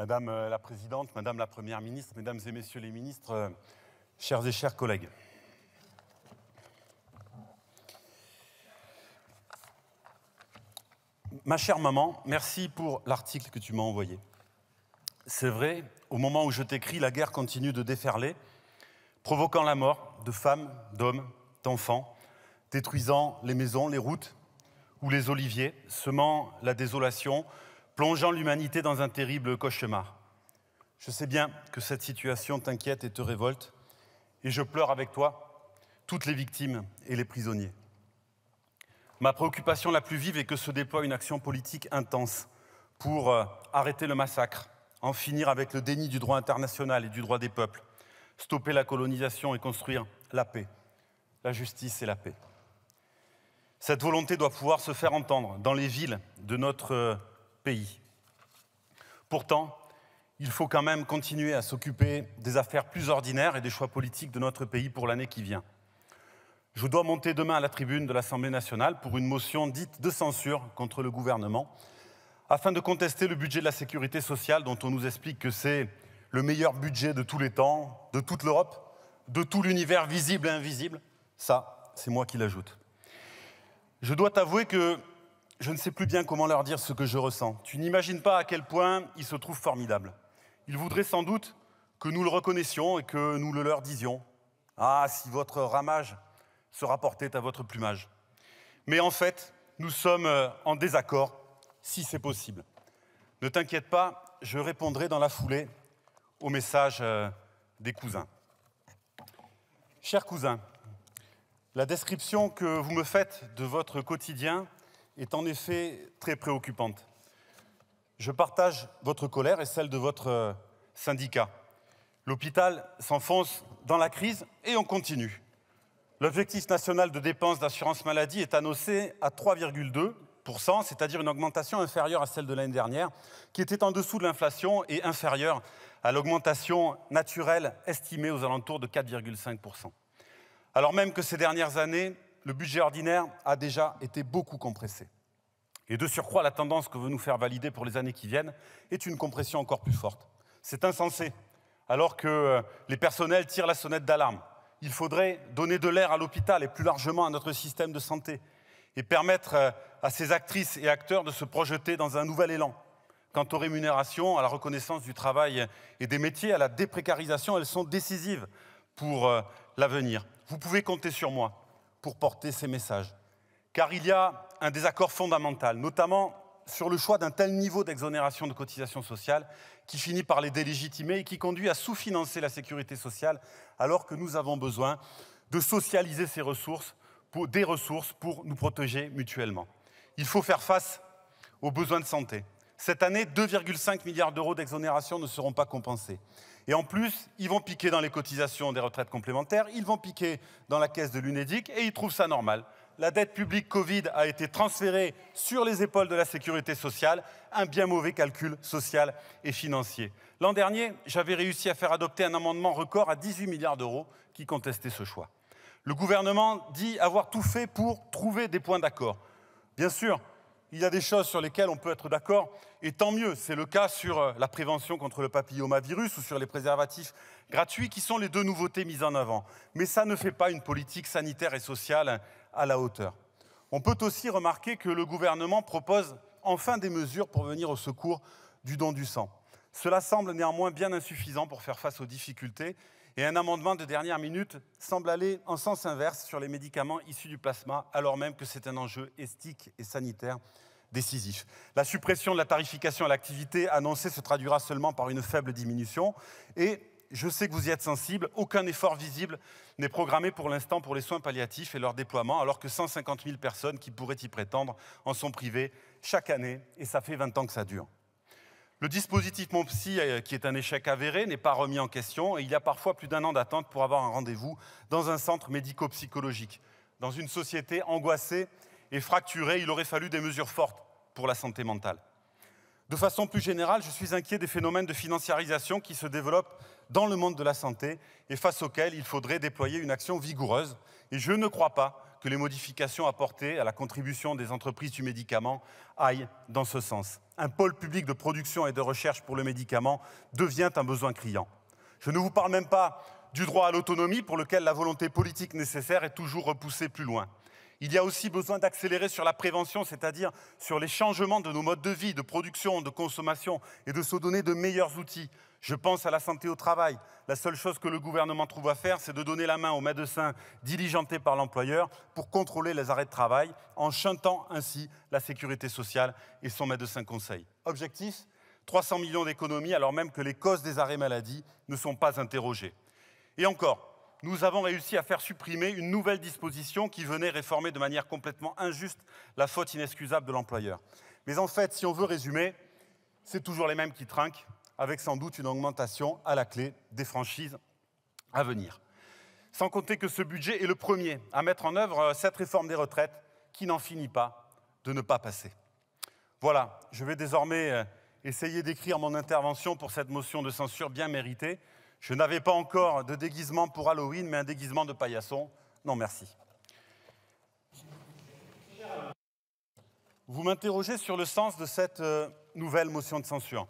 Madame euh, la Présidente, Madame la Première Ministre, Mesdames et Messieurs les ministres, euh, chers et chers collègues. Ma chère maman, merci pour l'article que tu m'as envoyé. C'est vrai, au moment où je t'écris, la guerre continue de déferler, provoquant la mort de femmes, d'hommes, d'enfants, détruisant les maisons, les routes ou les oliviers, semant la désolation, plongeant l'humanité dans un terrible cauchemar. Je sais bien que cette situation t'inquiète et te révolte, et je pleure avec toi toutes les victimes et les prisonniers. Ma préoccupation la plus vive est que se déploie une action politique intense pour euh, arrêter le massacre, en finir avec le déni du droit international et du droit des peuples, stopper la colonisation et construire la paix, la justice et la paix. Cette volonté doit pouvoir se faire entendre dans les villes de notre euh, pays. Pourtant, il faut quand même continuer à s'occuper des affaires plus ordinaires et des choix politiques de notre pays pour l'année qui vient. Je dois monter demain à la tribune de l'Assemblée nationale pour une motion dite de censure contre le gouvernement, afin de contester le budget de la sécurité sociale dont on nous explique que c'est le meilleur budget de tous les temps, de toute l'Europe, de tout l'univers visible et invisible. Ça, c'est moi qui l'ajoute. Je dois t'avouer que je ne sais plus bien comment leur dire ce que je ressens. Tu n'imagines pas à quel point ils se trouvent formidables. Ils voudraient sans doute que nous le reconnaissions et que nous le leur disions. Ah, si votre ramage se rapportait à votre plumage. Mais en fait, nous sommes euh, en désaccord, si c'est possible. Ne t'inquiète pas, je répondrai dans la foulée au message euh, des cousins. Chers cousins, la description que vous me faites de votre quotidien est en effet très préoccupante. Je partage votre colère et celle de votre euh, syndicat. L'hôpital s'enfonce dans la crise et on continue. L'objectif national de dépenses d'assurance maladie est annoncé à 3,2%, c'est-à-dire une augmentation inférieure à celle de l'année dernière, qui était en dessous de l'inflation et inférieure à l'augmentation naturelle estimée aux alentours de 4,5%. Alors même que ces dernières années, le budget ordinaire a déjà été beaucoup compressé. Et de surcroît, la tendance que veut nous faire valider pour les années qui viennent est une compression encore plus forte. C'est insensé, alors que euh, les personnels tirent la sonnette d'alarme. Il faudrait donner de l'air à l'hôpital et plus largement à notre système de santé et permettre euh, à ces actrices et acteurs de se projeter dans un nouvel élan. Quant aux rémunérations, à la reconnaissance du travail et des métiers, à la déprécarisation, elles sont décisives pour euh, l'avenir. Vous pouvez compter sur moi pour porter ces messages car il y a un désaccord fondamental, notamment sur le choix d'un tel niveau d'exonération de cotisations sociales qui finit par les délégitimer et qui conduit à sous-financer la sécurité sociale alors que nous avons besoin de socialiser ces ressources pour, des ressources pour nous protéger mutuellement. Il faut faire face aux besoins de santé. Cette année, 2,5 milliards d'euros d'exonération ne seront pas compensés. Et en plus, ils vont piquer dans les cotisations des retraites complémentaires, ils vont piquer dans la caisse de l'UNEDIC et ils trouvent ça normal la dette publique Covid a été transférée sur les épaules de la sécurité sociale, un bien mauvais calcul social et financier. L'an dernier, j'avais réussi à faire adopter un amendement record à 18 milliards d'euros qui contestait ce choix. Le gouvernement dit avoir tout fait pour trouver des points d'accord. Bien sûr, il y a des choses sur lesquelles on peut être d'accord, et tant mieux, c'est le cas sur euh, la prévention contre le papillomavirus ou sur les préservatifs gratuits, qui sont les deux nouveautés mises en avant. Mais ça ne fait pas une politique sanitaire et sociale à la hauteur. On peut aussi remarquer que le gouvernement propose enfin des mesures pour venir au secours du don du sang. Cela semble néanmoins bien insuffisant pour faire face aux difficultés et un amendement de dernière minute semble aller en sens inverse sur les médicaments issus du plasma, alors même que c'est un enjeu esthétique et sanitaire décisif. La suppression de la tarification à l'activité annoncée se traduira seulement par une faible diminution et je sais que vous y êtes sensible, aucun effort visible n'est programmé pour l'instant pour les soins palliatifs et leur déploiement, alors que 150 000 personnes qui pourraient y prétendre en sont privées chaque année, et ça fait 20 ans que ça dure. Le dispositif MonPsy, euh, qui est un échec avéré, n'est pas remis en question, et il y a parfois plus d'un an d'attente pour avoir un rendez-vous dans un centre médico-psychologique. Dans une société angoissée et fracturée, il aurait fallu des mesures fortes pour la santé mentale. De façon plus générale, je suis inquiet des phénomènes de financiarisation qui se développent dans le monde de la santé et face auxquels il faudrait déployer une action vigoureuse. Et je ne crois pas que les modifications apportées à la contribution des entreprises du médicament aillent dans ce sens. Un pôle public de production et de recherche pour le médicament devient un besoin criant. Je ne vous parle même pas du droit à l'autonomie pour lequel la volonté politique nécessaire est toujours repoussée plus loin. Il y a aussi besoin d'accélérer sur la prévention, c'est-à-dire sur les changements de nos modes de vie, de production, de consommation, et de se donner de meilleurs outils. Je pense à la santé au travail. La seule chose que le gouvernement trouve à faire, c'est de donner la main aux médecins diligentés par l'employeur pour contrôler les arrêts de travail, en chantant ainsi la sécurité sociale et son médecin conseil. Objectif 300 millions d'économies, alors même que les causes des arrêts maladie ne sont pas interrogées. Et encore, nous avons réussi à faire supprimer une nouvelle disposition qui venait réformer de manière complètement injuste la faute inexcusable de l'employeur. Mais en fait, si on veut résumer, c'est toujours les mêmes qui trinquent, avec sans doute une augmentation à la clé des franchises à venir. Sans compter que ce budget est le premier à mettre en œuvre euh, cette réforme des retraites qui n'en finit pas de ne pas passer. Voilà, je vais désormais euh, essayer d'écrire mon intervention pour cette motion de censure bien méritée. Je n'avais pas encore de déguisement pour Halloween, mais un déguisement de paillasson. Non, merci. Vous m'interrogez sur le sens de cette euh, nouvelle motion de censure.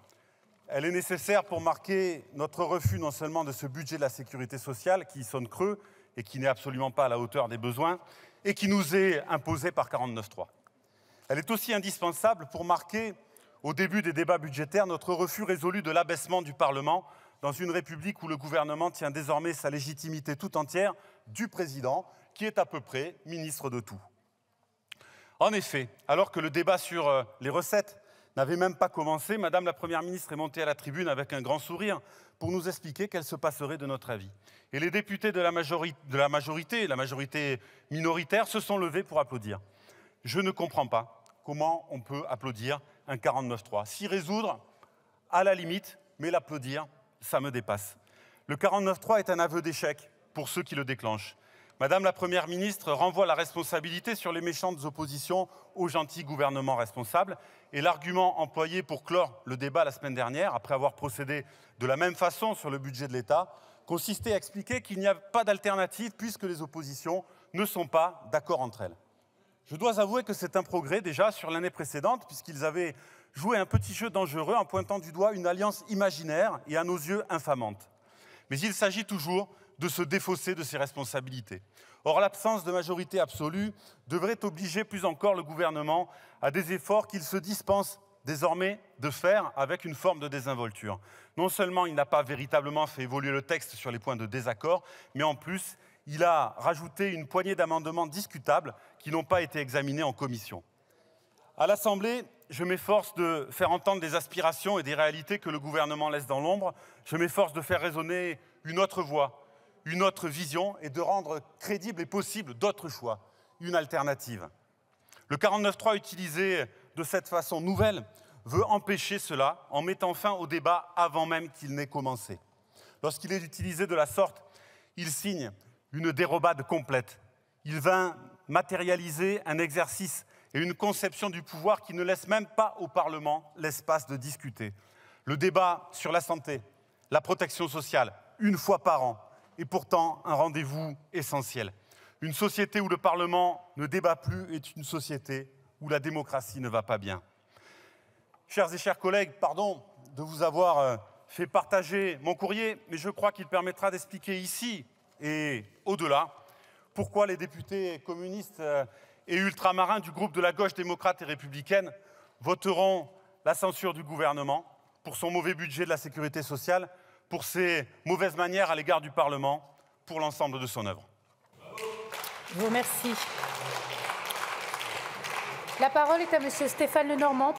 Elle est nécessaire pour marquer notre refus non seulement de ce budget de la sécurité sociale qui sonne creux et qui n'est absolument pas à la hauteur des besoins et qui nous est imposé par 49.3. Elle est aussi indispensable pour marquer, au début des débats budgétaires, notre refus résolu de l'abaissement du Parlement dans une république où le gouvernement tient désormais sa légitimité tout entière du président, qui est à peu près ministre de tout. En effet, alors que le débat sur euh, les recettes n'avait même pas commencé, Madame la Première ministre est montée à la tribune avec un grand sourire pour nous expliquer qu'elle se passerait de notre avis. Et les députés de la, majorité, de la majorité, la majorité minoritaire, se sont levés pour applaudir. Je ne comprends pas comment on peut applaudir un 49-3. S'y résoudre, à la limite, mais l'applaudir, ça me dépasse. Le 49.3 est un aveu d'échec pour ceux qui le déclenchent. Madame la Première ministre renvoie la responsabilité sur les méchantes oppositions au gentil gouvernement responsable Et l'argument employé pour clore le débat la semaine dernière, après avoir procédé de la même façon sur le budget de l'État, consistait à expliquer qu'il n'y a pas d'alternative puisque les oppositions ne sont pas d'accord entre elles. Je dois avouer que c'est un progrès déjà sur l'année précédente, puisqu'ils avaient jouer un petit jeu dangereux en pointant du doigt une alliance imaginaire et à nos yeux infamante. Mais il s'agit toujours de se défausser de ses responsabilités. Or, l'absence de majorité absolue devrait obliger plus encore le gouvernement à des efforts qu'il se dispense désormais de faire avec une forme de désinvolture. Non seulement il n'a pas véritablement fait évoluer le texte sur les points de désaccord, mais en plus, il a rajouté une poignée d'amendements discutables qui n'ont pas été examinés en commission. À l'Assemblée, je m'efforce de faire entendre des aspirations et des réalités que le gouvernement laisse dans l'ombre. Je m'efforce de faire résonner une autre voix, une autre vision et de rendre crédible et possible d'autres choix, une alternative. Le 49.3 utilisé de cette façon nouvelle veut empêcher cela en mettant fin au débat avant même qu'il n'ait commencé. Lorsqu'il est utilisé de la sorte, il signe une dérobade complète. Il va matérialiser un exercice et une conception du pouvoir qui ne laisse même pas au Parlement l'espace de discuter. Le débat sur la santé, la protection sociale, une fois par an, est pourtant un rendez-vous essentiel. Une société où le Parlement ne débat plus est une société où la démocratie ne va pas bien. Chers et chers collègues, pardon de vous avoir euh, fait partager mon courrier, mais je crois qu'il permettra d'expliquer ici et au-delà pourquoi les députés communistes euh, et ultramarins du groupe de la gauche démocrate et républicaine voteront la censure du gouvernement pour son mauvais budget de la sécurité sociale, pour ses mauvaises manières à l'égard du Parlement, pour l'ensemble de son œuvre. Je vous remercie. La parole est à Monsieur Stéphane Lenormand.